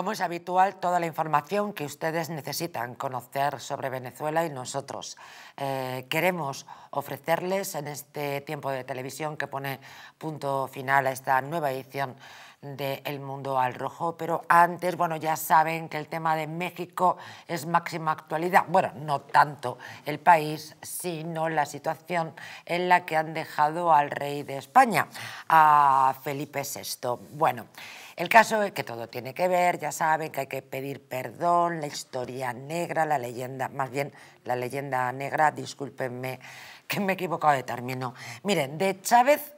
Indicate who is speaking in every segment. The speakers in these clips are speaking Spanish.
Speaker 1: como es habitual, toda la información que ustedes necesitan conocer sobre Venezuela y nosotros eh, queremos ofrecerles en este tiempo de televisión que pone punto final a esta nueva edición de El Mundo al Rojo. Pero antes, bueno, ya saben que el tema de México es máxima actualidad. Bueno, no tanto el país, sino la situación en la que han dejado al rey de España, a Felipe VI. Bueno. El caso es que todo tiene que ver, ya saben que hay que pedir perdón, la historia negra, la leyenda, más bien la leyenda negra, discúlpenme que me he equivocado de término. Miren, de Chávez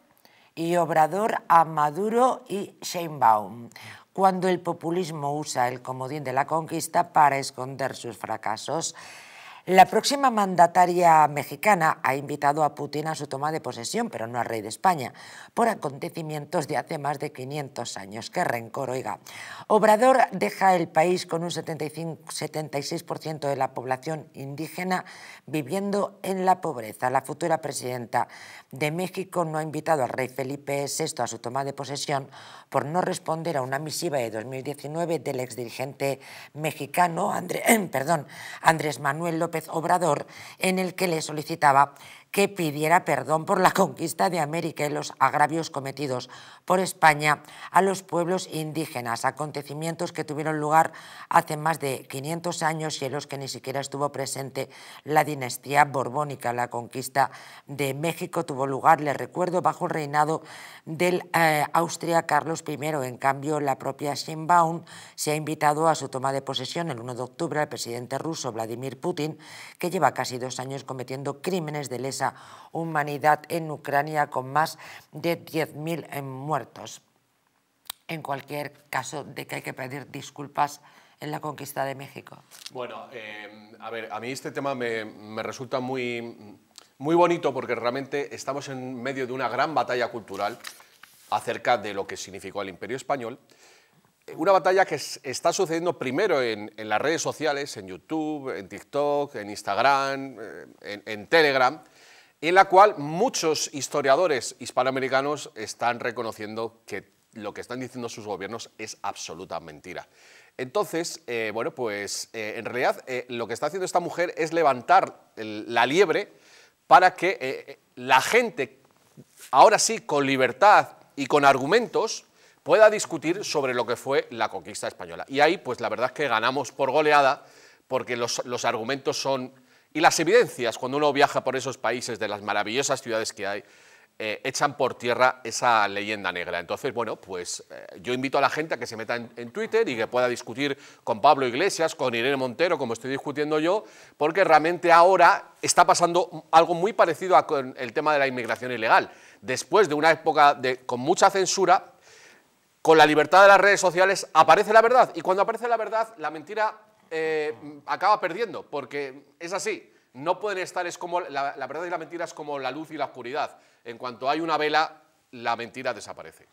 Speaker 1: y Obrador a Maduro y Sheinbaum, cuando el populismo usa el comodín de la conquista para esconder sus fracasos. La próxima mandataria mexicana ha invitado a Putin a su toma de posesión, pero no al rey de España, por acontecimientos de hace más de 500 años. ¡Qué rencor, oiga! Obrador deja el país con un 76% de la población indígena viviendo en la pobreza. La futura presidenta de México no ha invitado al rey Felipe VI a su toma de posesión por no responder a una misiva de 2019 del exdirigente mexicano perdón, Andrés Manuel López López Obrador, en el que le solicitaba que pidiera perdón por la conquista de América y los agravios cometidos por España a los pueblos indígenas, acontecimientos que tuvieron lugar hace más de 500 años y en los que ni siquiera estuvo presente la dinastía borbónica. La conquista de México tuvo lugar, le recuerdo, bajo el reinado del eh, Austria Carlos I. En cambio, la propia Sheinbaum se ha invitado a su toma de posesión el 1 de octubre al presidente ruso Vladimir Putin, que lleva casi dos años cometiendo crímenes de lesa humanidad en Ucrania con más de 10.000 eh, muertos. En cualquier caso, de que hay que pedir disculpas en la conquista de México.
Speaker 2: Bueno, eh, a ver, a mí este tema me, resulta muy, muy bonito porque realmente estamos en medio de una gran batalla cultural acerca de lo que significó el Imperio Español. Una batalla que está sucediendo primero en, las redes sociales, en YouTube, en TikTok, en Instagram, eh, en, en Telegram, en la cual muchos historiadores hispanoamericanos están reconociendo que lo que están diciendo sus gobiernos es absoluta mentira. Entonces, eh, bueno, pues eh, en realidad eh, lo que está haciendo esta mujer es levantar la liebre para que la gente, ahora sí, con libertad y con argumentos, pueda discutir sobre lo que fue la conquista española. Y ahí, pues la verdad es que ganamos por goleada, porque los, los argumentos son y las evidencias, cuando uno viaja por esos países de las maravillosas ciudades que hay, eh, echan por tierra esa leyenda negra. Entonces, bueno, pues eh, yo invito a la gente a que se meta en, Twitter y que pueda discutir con Pablo Iglesias, con Irene Montero, como estoy discutiendo yo, porque realmente ahora está pasando algo muy parecido con el tema de la inmigración ilegal. Después de una época de, con mucha censura, con la libertad de las redes sociales aparece la verdad y cuando aparece la verdad, la mentira eh, acaba perdiendo, porque es así. No pueden estar, es como la, verdad y la mentira es como la luz y la oscuridad. En cuanto hay una vela, la mentira desaparece.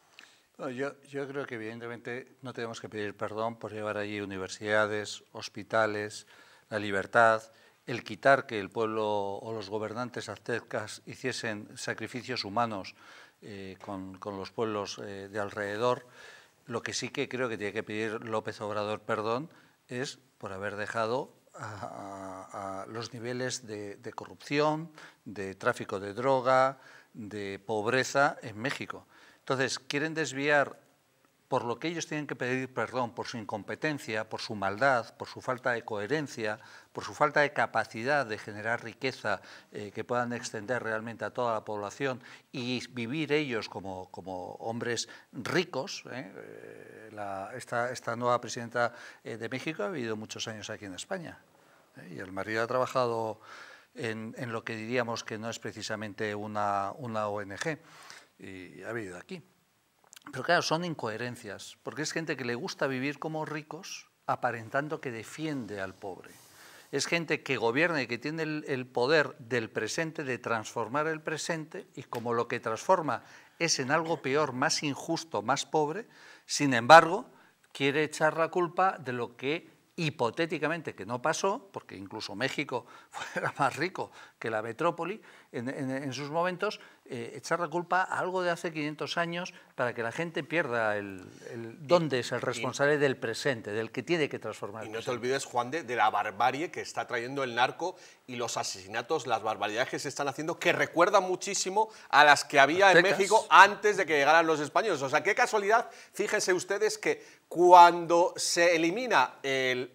Speaker 3: yo, creo que evidentemente no tenemos que pedir perdón por llevar allí universidades, hospitales, la libertad, el quitar que el pueblo o los gobernantes aztecas hiciesen sacrificios humanos eh, con, los pueblos eh, de alrededor. Lo que sí que creo que tiene que pedir López Obrador perdón es por haber dejado a, los niveles de, de, corrupción, de tráfico de droga, de pobreza en México. Entonces, quieren desviar por lo que ellos tienen que pedir perdón por su incompetencia, por su maldad, por su falta de coherencia, por su falta de capacidad de generar riqueza eh, que puedan extender realmente a toda la población y vivir ellos como, hombres ricos. ¿eh? Eh, esta, nueva presidenta de México ha vivido muchos años aquí en España y el marido ha trabajado en, lo que diríamos que no es precisamente una, una ONG y ha vivido aquí. Pero claro, son incoherencias, porque es gente que le gusta vivir como ricos aparentando que defiende al pobre. Es gente que gobierna y que tiene el, poder del presente, de transformar el presente, y como lo que transforma es en algo peor, más injusto, más pobre, sin embargo, quiere echar la culpa de lo que hipotéticamente, que no pasó, porque incluso México fuera más rico que la metrópoli en sus momentos, eh, echar la culpa a algo de hace 500 años para que la gente pierda el, dónde es el responsable del presente, del que tiene que transformar. Y no te
Speaker 2: olvides, Juan, de, de, la barbarie que está trayendo el narco y los asesinatos, las barbaridades que se están haciendo, que recuerdan muchísimo a las que había en México antes de que llegaran los españoles. O sea, qué casualidad, fíjense ustedes que cuando se elimina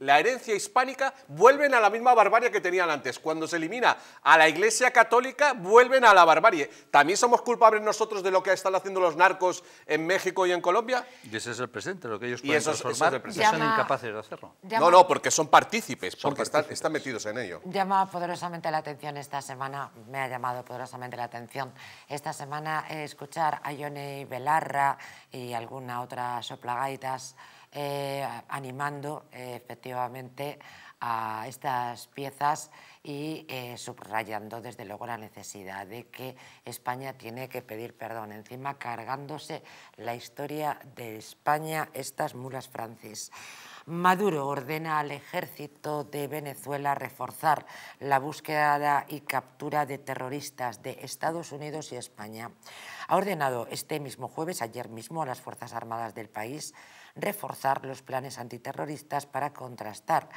Speaker 2: la herencia hispánica, vuelven a la misma barbarie que tenían antes. Cuando se elimina a la Iglesia Católica, vuelven a la barbarie. ¿También somos culpables nosotros de lo que están haciendo los narcos en México y en Colombia? Y ese es el presente, lo que ellos pueden transformar. esos son incapaces de hacerlo. no, no, porque son partícipes, porque Están, metidos en ello.
Speaker 1: Llama poderosamente la atención esta semana, me ha llamado poderosamente la atención esta semana eh, escuchar a Johnny Belarra y alguna otra soplagaitas eh, animando eh, efectivamente a estas piezas y eh, subrayando desde luego la necesidad de que España tiene que pedir perdón, encima cargándose la historia de España, estas mulas francis. Maduro ordena al ejército de Venezuela reforzar la búsqueda y captura de terroristas de Estados Unidos y España. Ha ordenado este mismo jueves, ayer mismo, a las Fuerzas Armadas del país reforzar los planes antiterroristas para contrastar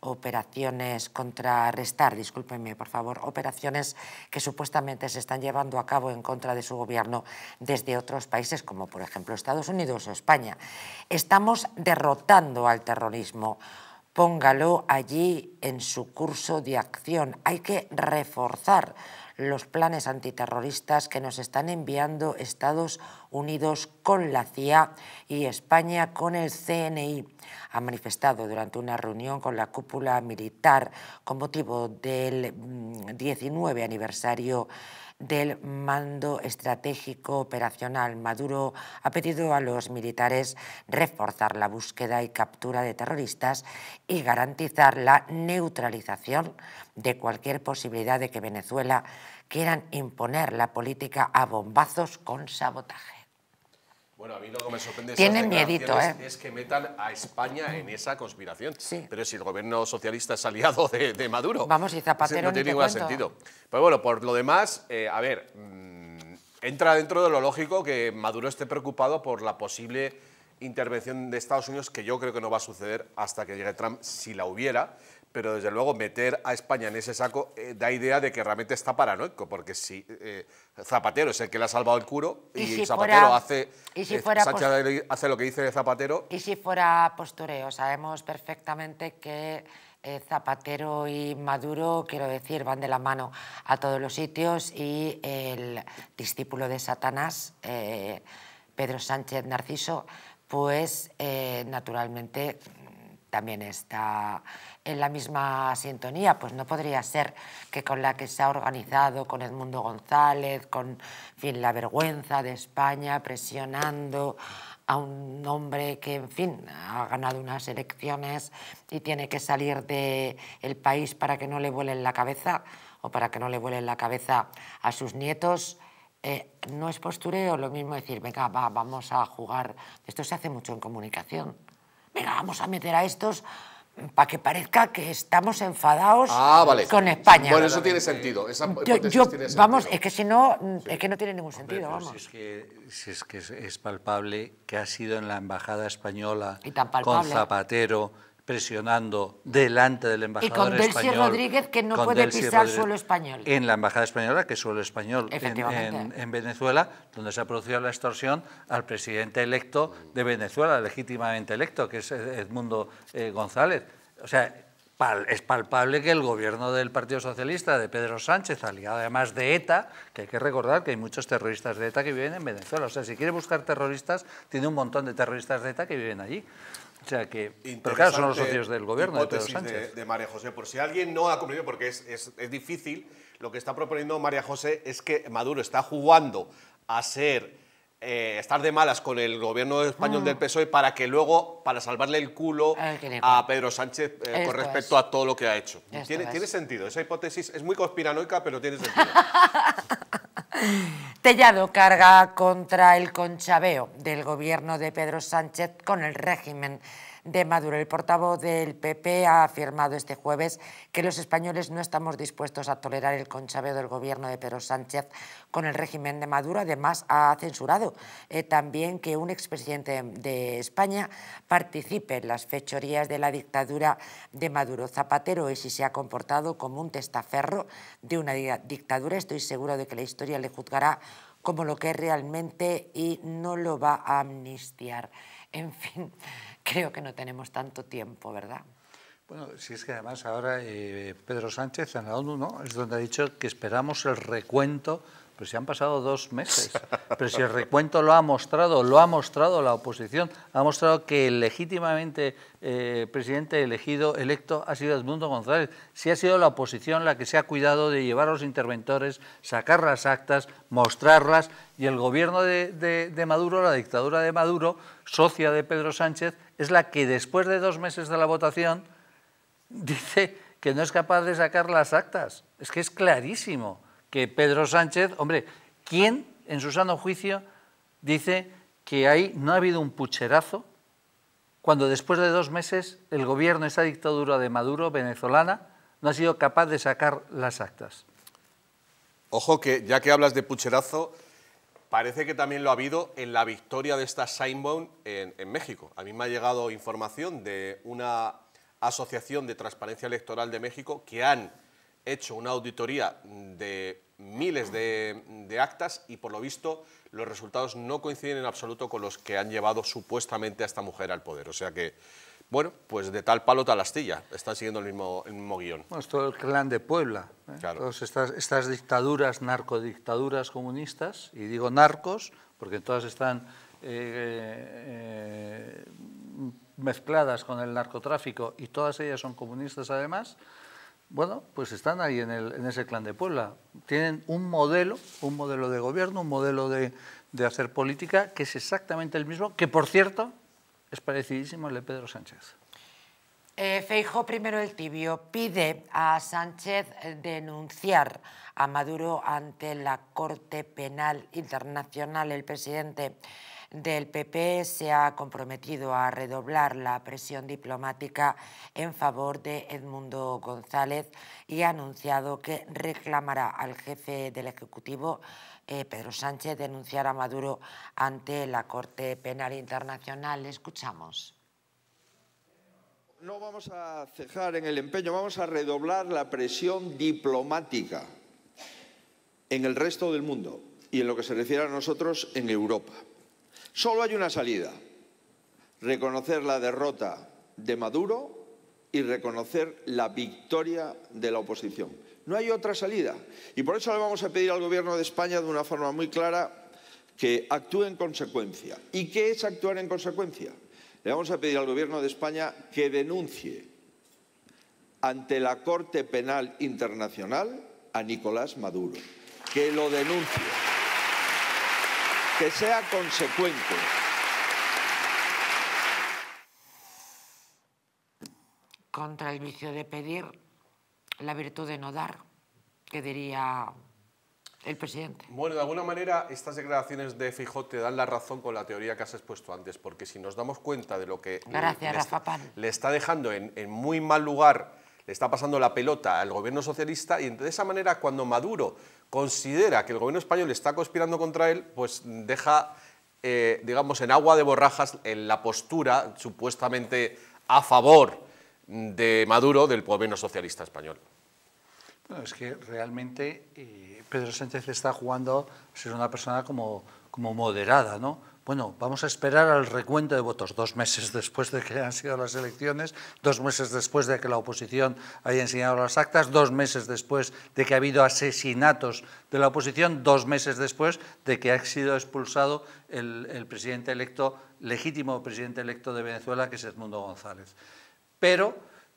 Speaker 1: operaciones, contrarrestar, discúlpenme por favor, operaciones que supuestamente se están llevando a cabo en contra de su gobierno desde otros países como por ejemplo Estados Unidos o España. Estamos derrotando al terrorismo póngalo allí en su curso de acción. Hay que reforzar los planes antiterroristas que nos están enviando Estados Unidos con la CIA y España con el CNI. Ha manifestado durante una reunión con la cúpula militar con motivo del 19 mm, aniversario del mando estratégico operacional. Maduro ha pedido a los militares reforzar la búsqueda y captura de terroristas y garantizar la neutralización de cualquier posibilidad de que Venezuela quieran imponer la política a bombazos con sabotaje.
Speaker 2: Bueno, a mí lo que me sorprende miedito, ¿eh? es que metan a España en esa conspiración. Pero si el gobierno socialista es aliado de, Maduro. Vamos, y Zapatero No tiene ningún sentido. Pero bueno, por lo demás, eh, a ver, mm, entra dentro de lo lógico que Maduro esté preocupado por la posible intervención de Estados Unidos, que yo creo que no va a suceder hasta que llegue Trump, si la hubiera, pero desde luego meter a España en ese saco eh, da idea de que realmente está paranoico, porque si eh, Zapatero es el que le ha salvado el curo y, Zapatero hace, lo que dice Zapatero.
Speaker 1: Y si fuera postureo, sabemos perfectamente que eh, Zapatero y Maduro, quiero decir, van de la mano a todos los sitios y el discípulo de Satanás, Pedro Sánchez Narciso, pues naturalmente también está en la misma sintonía, pues no podría ser que con la que se ha organizado, con Edmundo González, con fin, la vergüenza de España, presionando a un hombre que, en fin, ha ganado unas elecciones y tiene que salir del país para que no le vuelen la cabeza o para que no le vuelen la cabeza a sus nietos, eh, no es postureo lo mismo decir, venga, vamos a jugar. Esto se hace mucho en comunicación venga, vamos a meter a estos mm, para que parezca que estamos enfadados ah, con España. Bueno, eso tiene sentido. vamos, es que si no, mm, es que no tiene ningún sentido.
Speaker 3: Si, es que, es palpable que ha sido en la embajada española con Zapatero presionando delante del embajador español. Y con Rodríguez, que no puede pisar suelo español. En la embajada española, que es suelo español en, Venezuela, donde se ha producido la extorsión al presidente electo de Venezuela, legítimamente electo, que es Edmundo eh, González. O sea, es palpable que el gobierno del Partido Socialista, de Pedro Sánchez, aliado además de ETA, que hay que recordar que hay muchos terroristas de ETA que viven en Venezuela. O sea, si quiere buscar terroristas, tiene un montón de terroristas de ETA que viven allí. O sea que, claro, son los socios del gobierno de Pedro Sánchez.
Speaker 2: De, María José, por si alguien no ha comprendido, porque es, es, es difícil, lo que está proponiendo María José es que Maduro está jugando a ser eh, estar de malas con el gobierno español del ah. PSOE para que luego, para salvarle el culo a Pedro Sánchez eh, con respecto a todo lo que ha hecho. ¿Tiene, tiene sentido, esa hipótesis es muy conspiranoica, pero tiene sentido.
Speaker 1: Tellado carga contra el conchabeo del gobierno de Pedro Sánchez con el régimen de Maduro. El portavoz del PP ha afirmado este jueves que los españoles no estamos dispuestos a tolerar el conchaveo del gobierno de Pedro Sánchez con el régimen de Maduro. Además, ha censurado eh, también que un expresidente de España participe en las fechorías de la dictadura de Maduro. Zapatero y si se ha comportado como un testaferro de una dictadura. Estoy seguro de que la historia le juzgará como lo que es realmente y no lo va a amnistiar. En fin, creo que no tenemos tanto tiempo,
Speaker 3: ¿verdad? Bueno, si es que además ahora eh, Pedro Sánchez en la ONU, ¿no? Es donde ha dicho que esperamos el recuento, pues si han pasado dos meses, pero si el recuento lo ha mostrado, lo ha mostrado la oposición, ha mostrado que legítimamente eh, presidente elegido, electo, ha sido Edmundo González. Si ha sido la oposición la que se ha cuidado de llevar a los interventores, sacar las actas, mostrarlas, y el gobierno de, de Maduro, la dictadura de Maduro, socia de Pedro Sánchez, es la que después de dos meses de la votación dice que no es capaz de sacar las actas. Es que es clarísimo que Pedro Sánchez, hombre, ¿quién en su sano juicio dice que ahí no ha habido un pucherazo cuando después de dos meses el gobierno, esa dictadura de Maduro venezolana, no ha sido capaz de sacar las actas?
Speaker 2: Ojo que ya que hablas de pucherazo, Parece que también lo ha habido en la victoria de esta Seinbaum en, México. A mí me ha llegado información de una Asociación de Transparencia Electoral de México, que han hecho una auditoría de miles de, actas y por lo visto los resultados no coinciden en absoluto con los que han llevado supuestamente a esta mujer al poder. O sea que, bueno, pues de tal palo tal astilla, están siguiendo el mismo, el guión.
Speaker 3: Bueno, es todo el clan de Puebla, ¿eh? claro. Todas estas, estas dictaduras, narcodictaduras comunistas, y digo narcos porque todas están eh, eh, mezcladas con el narcotráfico y todas ellas son comunistas además, bueno, pues están ahí en, ese clan de Puebla. Tienen un modelo, un modelo de gobierno, un modelo de, hacer política que es exactamente el mismo, que por cierto es parecidísimo al de Pedro Sánchez.
Speaker 1: Eh, Feijo primero el tibio pide a Sánchez denunciar a Maduro ante la Corte Penal Internacional. El presidente del PP se ha comprometido a redoblar la presión diplomática en favor de Edmundo González y ha anunciado que reclamará al jefe del Ejecutivo, eh, Pedro Sánchez, denunciar a Maduro ante la Corte Penal Internacional. escuchamos.
Speaker 2: No vamos a cejar en el empeño, vamos a redoblar la presión diplomática en el resto del mundo y en lo que se refiere a nosotros en Europa. Solo hay una salida, reconocer la derrota de Maduro y reconocer la victoria de la oposición. No hay otra salida. Y por eso le vamos a pedir al Gobierno de España de una forma muy clara que actúe en consecuencia. ¿Y qué es actuar en consecuencia? Le vamos a pedir al Gobierno de España que denuncie ante la Corte Penal Internacional a Nicolás Maduro. Que lo denuncie que sea consecuente.
Speaker 1: Contra el vicio de pedir, la virtud de no dar, que diría el presidente. Bueno, de alguna
Speaker 2: manera estas declaraciones de Fijote te dan la razón con la teoría que has expuesto antes, porque si nos damos cuenta de lo que Gracias, le, está, le, está, dejando en, en muy mal lugar le está pasando la pelota al gobierno socialista y de esa manera cuando Maduro considera que el gobierno español está conspirando contra él, pues deja, eh, digamos, en agua de borrajas la postura supuestamente a favor de Maduro del gobierno socialista español.
Speaker 3: Bueno, es que realmente eh, Pedro Sánchez está jugando ser una persona como, como moderada, ¿no? Bueno, vamos a esperar al recuento de votos dos meses después de que han sido las elecciones, dos meses después de que la oposición haya enseñado las actas, dos meses después de que ha habido asesinatos de la oposición, dos meses después de que ha sido expulsado el, presidente electo, legítimo presidente electo de Venezuela, que es Edmundo González. Pero,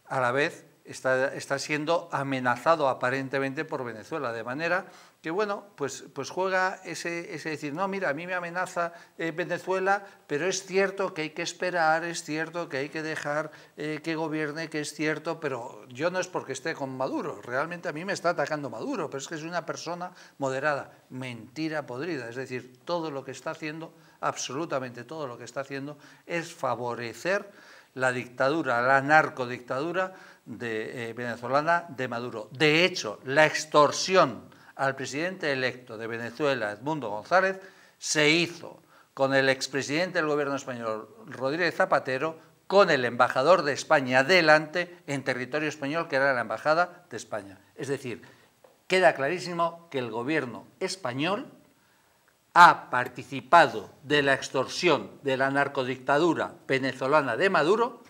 Speaker 3: a la vez, está, está siendo amenazado aparentemente por Venezuela, de manera que bueno, pues, pues juega ese, ese, decir, no, mira, a mí me amenaza eh, Venezuela, pero es cierto que hay que esperar, es cierto que hay que dejar eh, que gobierne, que es cierto, pero yo no es porque esté con Maduro, realmente a mí me está atacando Maduro, pero es que es una persona moderada, mentira podrida, es decir, todo lo que está haciendo, absolutamente todo lo que está haciendo, es favorecer la dictadura, la narcodictadura de, eh, venezolana de Maduro. De hecho, la extorsión al presidente electo de Venezuela, Edmundo González, se hizo con el expresidente del gobierno español, Rodríguez Zapatero, con el embajador de España delante en territorio español, que era la Embajada de España. Es decir, queda clarísimo que el gobierno español ha participado de la extorsión de la narcodictadura venezolana de Maduro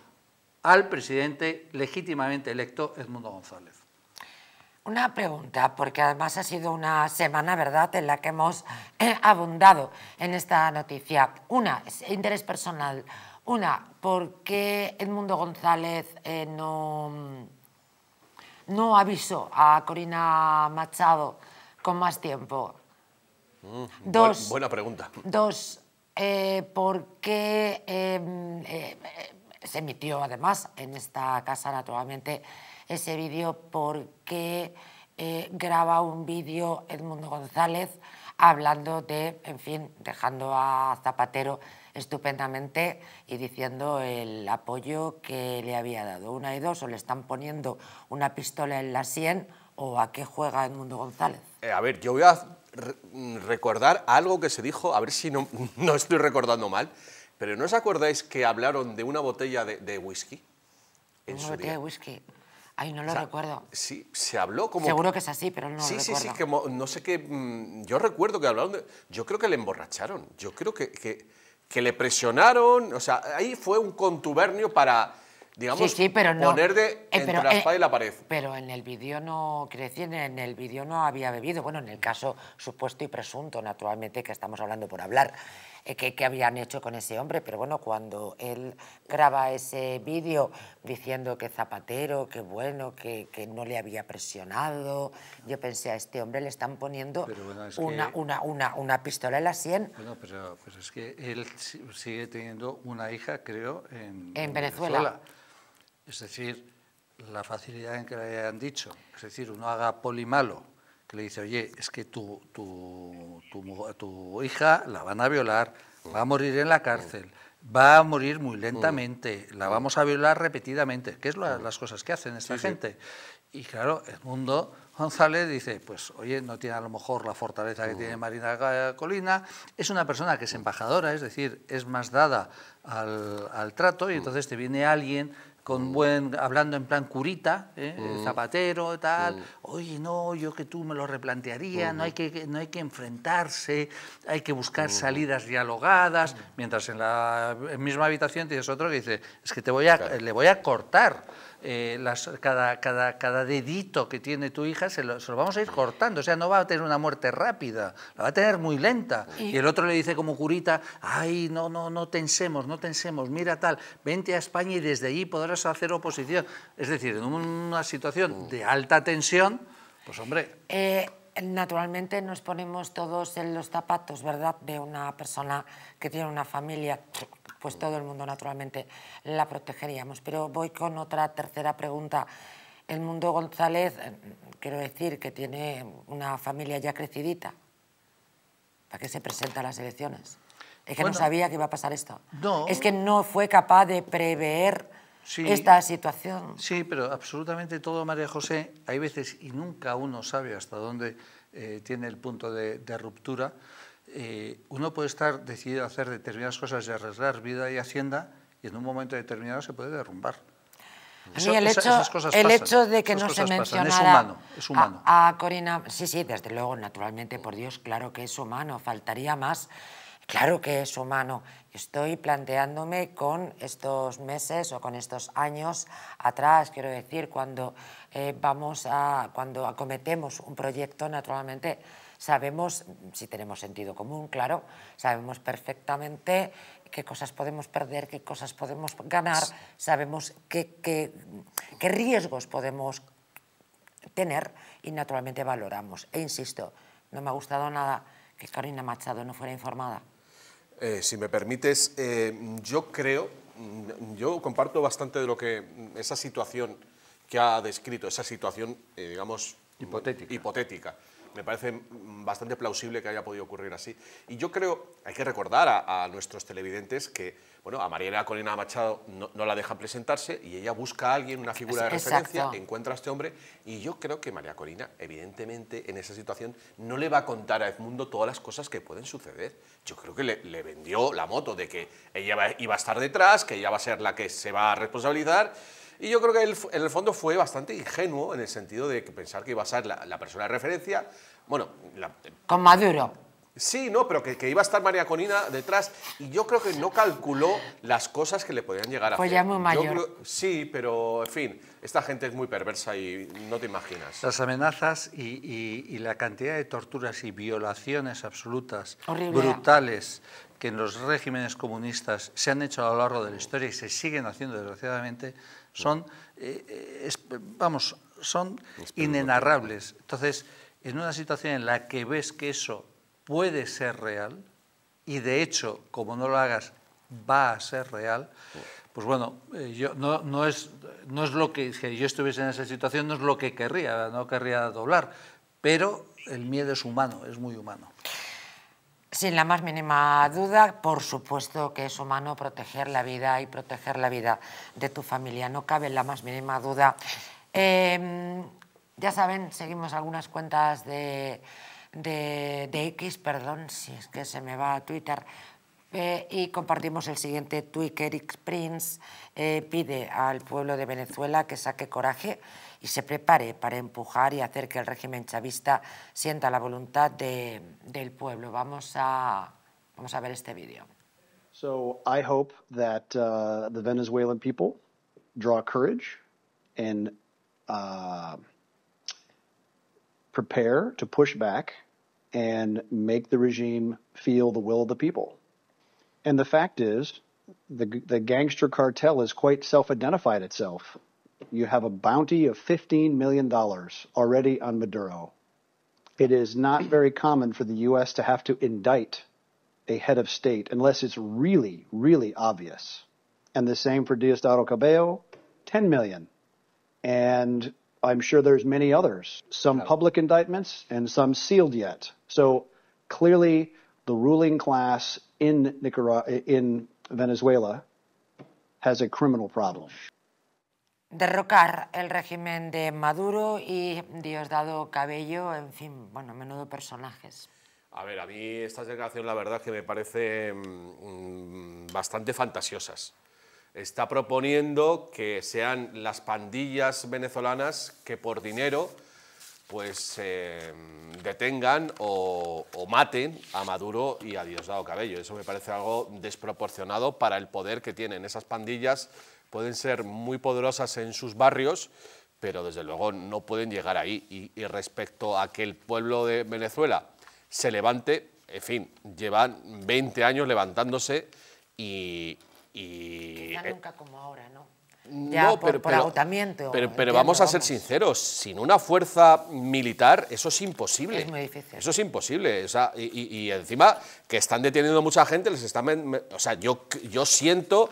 Speaker 3: al presidente legítimamente electo Edmundo González.
Speaker 1: Una pregunta, porque además ha sido una semana, ¿verdad?, en la que hemos eh, abundado en esta noticia. Una, interés personal. Una, ¿por qué Edmundo González eh, no, no avisó a Corina Machado con más tiempo?
Speaker 2: Mm, dos, buena pregunta.
Speaker 1: Dos, eh, ¿por qué em, se emitió además en esta casa, naturalmente, ese vídeo porque eh, graba un vídeo Edmundo González hablando de, en fin, dejando a Zapatero estupendamente y diciendo el apoyo que le había dado. Una y dos, o le están poniendo una pistola en la sien o a qué juega Edmundo González.
Speaker 2: Eh, a ver, yo voy a recordar algo que se dijo, a ver si no, no estoy recordando mal, pero ¿no os acordáis que hablaron de una botella de, whisky? una botella de
Speaker 1: whisky. Ay, no lo recuerdo.
Speaker 2: Sí, se habló como... Seguro que es así, pero no lo recuerdo. Sí, sí, sí, como no sé qué... Mm, yo recuerdo que hablaron de... Yo creo que le emborracharon, yo creo que, que, le presionaron, o sea, ahí fue un contubernio para, digamos, poner de eh, entre la eh, y la pared.
Speaker 1: Pero en el vídeo no, en el vídeo no había bebido, bueno, en el caso supuesto y presunto, naturalmente, que estamos hablando por hablar. Eh, ¿Qué habían hecho con ese hombre, pero bueno, cuando él graba ese vídeo diciendo que Zapatero, que bueno, que, no le había presionado, yo pensé, a este hombre le están poniendo una, pistola en la sien.
Speaker 3: Bueno, pero, es que él sigue teniendo una hija, creo, en, Venezuela. Es decir, la facilidad en que le hayan dicho, es decir, uno haga polimalo que le dice, oye, es que tu, tu, tu, hija la van a violar, va a morir en la cárcel, va a morir muy lentamente, la vamos a violar repetidamente, que es las cosas que hacen esta gente. Y claro, el mundo González dice, pues oye, no tiene a lo mejor la fortaleza que tiene Marina Colina, es una persona que es embajadora, es decir, es más dada al, al trato y entonces te viene alguien con buen, hablando en plan curita, ¿eh? zapatero, tal, oye, no, yo que tú me lo replantearía, no, hay que, no hay que enfrentarse, hay que buscar salidas dialogadas, mientras en la misma habitación tienes otro que dice, es que te voy a, le voy a cortar eh, cada, dedito que tiene tu hija se lo, vamos a ir cortando. O sea, no va a tener una muerte rápida, la va a tener muy lenta. Y, el otro le dice como curita, ay, no, no, no tensemos, no tensemos, mira tal, vente a España y desde allí podrás hacer oposición. Es decir, en una situación mm. de alta tensión, pues hombre... Eh,
Speaker 1: naturalmente nos ponemos todos en los zapatos, ¿verdad?, de una persona que tiene una familia pues todo el mundo naturalmente la protegeríamos. Pero voy con otra tercera pregunta. El mundo González, eh, quiero decir, que tiene una familia ya crecidita. ¿Para qué se presenta las elecciones? Es que no sabía que iba a pasar esto. Es que no fue capaz de prever esta situación.
Speaker 3: Sí, pero absolutamente todo, María José, hay veces y nunca uno sabe hasta dónde eh, tiene el punto de ruptura. Eh, uno puede estar decidido a hacer determinadas cosas y arriesgar vida y hacienda y en un momento determinado se puede derrumbar. el, hecho, el hecho, de que no se mencionara es humano, es humano.
Speaker 1: A, Corina, sí, sí, desde luego, naturalmente, por Dios, claro que es humano, faltaría más, claro que es humano. Estoy planteándome con estos meses o con estos años atrás, quiero decir, cuando eh, vamos a, cuando acometemos un proyecto, naturalmente, sabemos, mm, si tenemos sentido común, claro, sabemos perfectamente qué cosas podemos perder, qué cosas podemos ganar, sabemos qué, riesgos podemos tener y naturalmente valoramos. E insisto, no me ha gustado nada que Carolina Machado no fuera informada.
Speaker 2: Eh, si me permites, eh, yo creo, mm, yo comparto bastante de lo que mm, esa situación que ha descrito, esa situación, eh, digamos, hipotética me parece bastante plausible que haya podido ocurrir así. Y yo creo, hay que recordar a, nuestros televidentes que, bueno, a Mariela Colina Machado no, la deja presentarse y ella busca a alguien, una figura de referencia, encuentra a este hombre y yo creo que María Corina, evidentemente, en esa situación no le va a contar a Edmundo todas las cosas que pueden suceder. Yo creo que le, le vendió la moto de que ella iba a estar detrás, que ella va a ser la que se va a responsabilizar y yo creo que él, en el fondo fue bastante ingenuo en el sentido de pensar que iba a ser la, la persona de referencia. Bueno,
Speaker 1: con Maduro.
Speaker 2: Sí, no, pero que, que, iba a estar María Conina detrás y yo creo que no calculó las cosas que le podían llegar a pues hacer. ya muy mayor. sí, pero en fin, esta gente es muy perversa y no te imaginas.
Speaker 3: Las amenazas y, y, la cantidad de torturas y violaciones absolutas, brutales, que en los regímenes comunistas se han hecho a lo largo de la historia y se siguen haciendo desgraciadamente, son, eh, eh, vamos, son inenarrables. Entonces, en una situación en la que ves que eso puede ser real, y de hecho, como no lo hagas, va a ser real, pues bueno, eh, yo, no, es, no es lo que, si yo estuviese en esa situación, no es lo que querría, no querría doblar, pero el miedo es humano, es muy humano. Sin la más mínima duda, por
Speaker 1: supuesto que es humano proteger la vida y proteger la vida de tu familia, no cabe la más mínima duda. Em, ya saben, seguimos algunas cuentas de, X, perdón, si es que se me va a Twitter, eh, y compartimos el siguiente tweet Eric Prince eh, pide al pueblo de Venezuela que saque coraje y se prepare para empujar y hacer que el régimen chavista sienta la voluntad del pueblo. Vamos a, vamos a ver este vídeo.
Speaker 3: So I hope that uh, the Venezuelan people draw courage and uh, prepare to push back and make the regime feel the will of the people. And the fact is, the, the gangster cartel has quite self identified itself you have a bounty of $15 million already on Maduro. It is not very common for the U.S. to have to indict a head of state unless it's really, really obvious. And the same for Diosdado Cabello, 10 million. And I'm sure there's many others, some public indictments and some sealed yet. So clearly the ruling class in Nicaragua, in Venezuela has a criminal problem.
Speaker 1: derrocar el régimen de Maduro y Diosdado Cabello, en fin, bueno, menudo personajes.
Speaker 2: A ver, a mí estas declaraciones la verdad que me parecen mm, bastante fantasiosas. Está proponiendo que sean las pandillas venezolanas que por dinero pues em, detengan o, maten a Maduro y a Diosdado Cabello. Eso me parece algo desproporcionado para el poder que tienen. Esas pandillas pueden ser muy poderosas en sus barrios, pero desde luego no pueden llegar ahí. Y, respecto a que el pueblo de Venezuela se levante, en fin, llevan 20 años levantándose y... Eh, nunca
Speaker 1: como ahora, ¿no? no, por, agotamiento. Pero, vamos a ser
Speaker 2: sinceros, sin una fuerza militar eso es imposible. Eso es imposible. y, encima que están deteniendo mucha gente, les O sea, yo, yo siento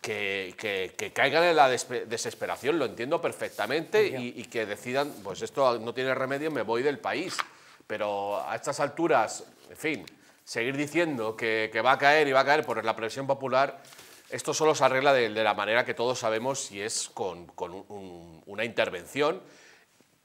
Speaker 2: que, que, caigan en la desesperación, lo entiendo perfectamente, y, que decidan, pues esto no tiene remedio, me voy del país. Pero a estas alturas, en fin, seguir diciendo que, que va a caer y va a caer por la presión popular esto solo se arregla de, la manera que todos sabemos si es con, una intervención.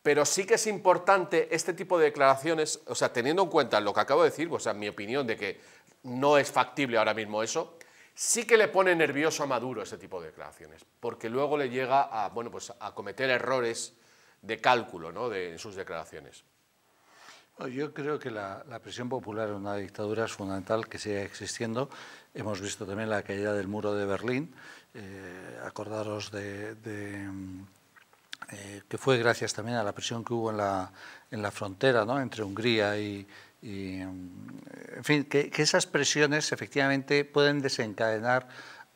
Speaker 2: Pero sí que es importante este tipo de declaraciones, o sea, teniendo en cuenta lo que acabo de decir, o sea, mi opinión de que no es factible ahora mismo eso, sí que le pone nervioso a Maduro ese tipo de declaraciones, porque luego le llega a, pues cometer errores de cálculo en sus declaraciones.
Speaker 3: Oh, yo creo que la, presión popular en una dictadura es fundamental que siga existiendo. Hemos visto también la caída del muro de Berlín. Eh, acordaros de, mm, eh, que fue gracias también a la presión que hubo en la, en la frontera entre Hungría y, mm, en fin, que esas presiones efectivamente pueden desencadenar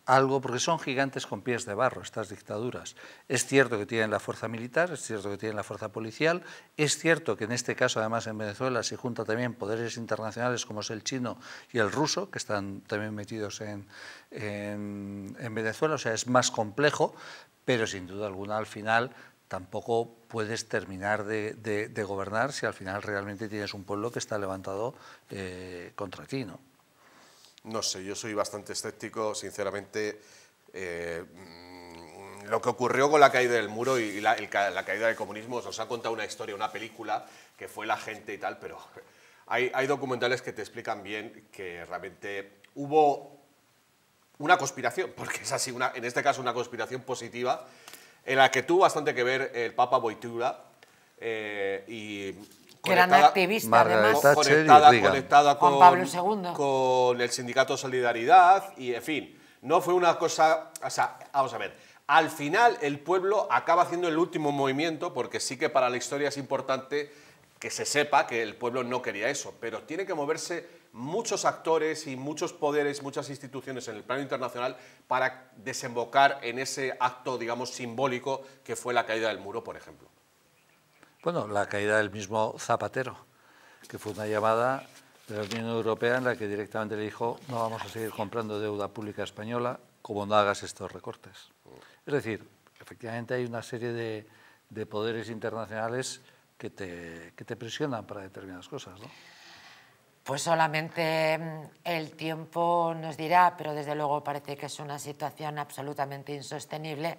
Speaker 3: algo, porque son gigantes con pies de barro estas dictaduras. Es cierto que tienen la fuerza militar, es cierto que tienen la fuerza policial, es cierto que en este caso, además en Venezuela, se junta también poderes internacionales como es el chino y el ruso, que están también metidos en, en, Venezuela, o sea, es más complejo, pero sin duda alguna al final tampoco puedes terminar de, gobernar si al final realmente tienes un pueblo que está levantado eh, contra ti, no sé, yo soy
Speaker 2: bastante escéptico, sinceramente. Eh, mm, lo que ocurrió con la caída del muro y la, caída del comunismo, nos ha contado una historia, una película, que fue la gente y tal, pero hay, documentales que te explican bien que realmente hubo una conspiración, porque es así, una, en este caso una conspiración positiva, en la que tuvo bastante que ver el Papa Boitura eh, y Gran activista, además. Conectada, con, Pablo II. con el Sindicato Solidaridad y, en fin, no fue una cosa... O sea, vamos a ver, al final el pueblo acaba haciendo el último movimiento, porque sí que para la historia es importante que se sepa que el pueblo no quería eso, pero tiene que moverse muchos actores y muchos poderes, muchas instituciones en el plano internacional para desembocar en ese acto, digamos, simbólico que fue la caída del muro, por ejemplo.
Speaker 3: Bueno, la caída del mismo Zapatero, que fue una llamada de la Unión Europea en la que directamente le dijo no vamos a seguir comprando deuda pública española como no hagas estos recortes. Es decir, efectivamente hay una serie de, poderes internacionales que te, que te presionan para determinadas cosas, ¿no? Pues solamente mm, el tiempo nos
Speaker 1: dirá, pero desde luego parece que es una situación absolutamente insostenible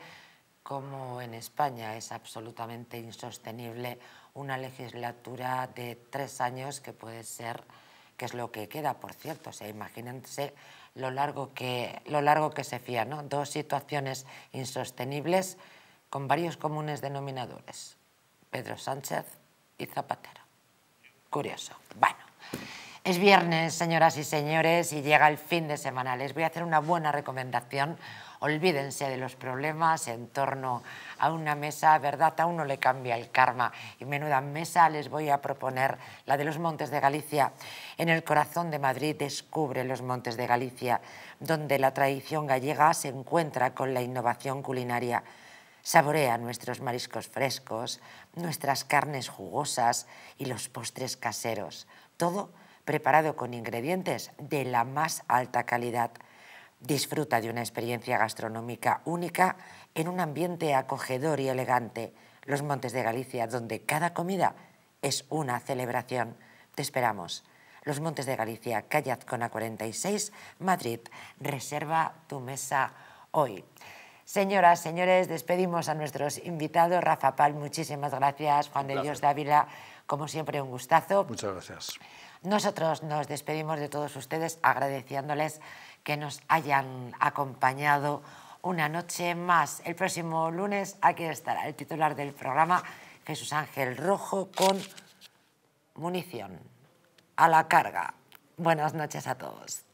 Speaker 1: como en España es absolutamente insostenible una legislatura de tres años que puede ser, que es lo que queda, por cierto. O sea, imagínense lo largo que, lo largo que se fía, ¿no? Dos situaciones insostenibles con varios comunes denominadores, Pedro Sánchez y Zapatero. Curioso. Bueno. Es viernes, señoras y señores, y llega el fin de semana. Les voy a hacer una buena recomendación. Olvídense de los problemas en torno a una mesa, ¿verdad? A uno le cambia el karma. Y menuda mesa les voy a proponer, la de los Montes de Galicia. En el corazón de Madrid descubre los Montes de Galicia, donde la tradición gallega se encuentra con la innovación culinaria. Saborea nuestros mariscos frescos, nuestras carnes jugosas y los postres caseros. Todo preparado con ingredientes de la más alta calidad. Disfruta de una experiencia gastronómica única en un ambiente acogedor y elegante, los Montes de Galicia, donde cada comida es una celebración. Te esperamos. Los Montes de Galicia, Calle Azcona 46, Madrid. Reserva tu mesa hoy. Señoras, señores, despedimos a nuestros invitados. Rafa Pal, muchísimas gracias. Juan de Dios de Ávila, como siempre, un gustazo.
Speaker 3: Muchas gracias.
Speaker 1: Nosotros nos despedimos de todos ustedes agradeciéndoles que nos hayan acompañado una noche más. El próximo lunes aquí estará el titular del programa, Jesús Ángel Rojo, con munición a la carga. Buenas noches a todos.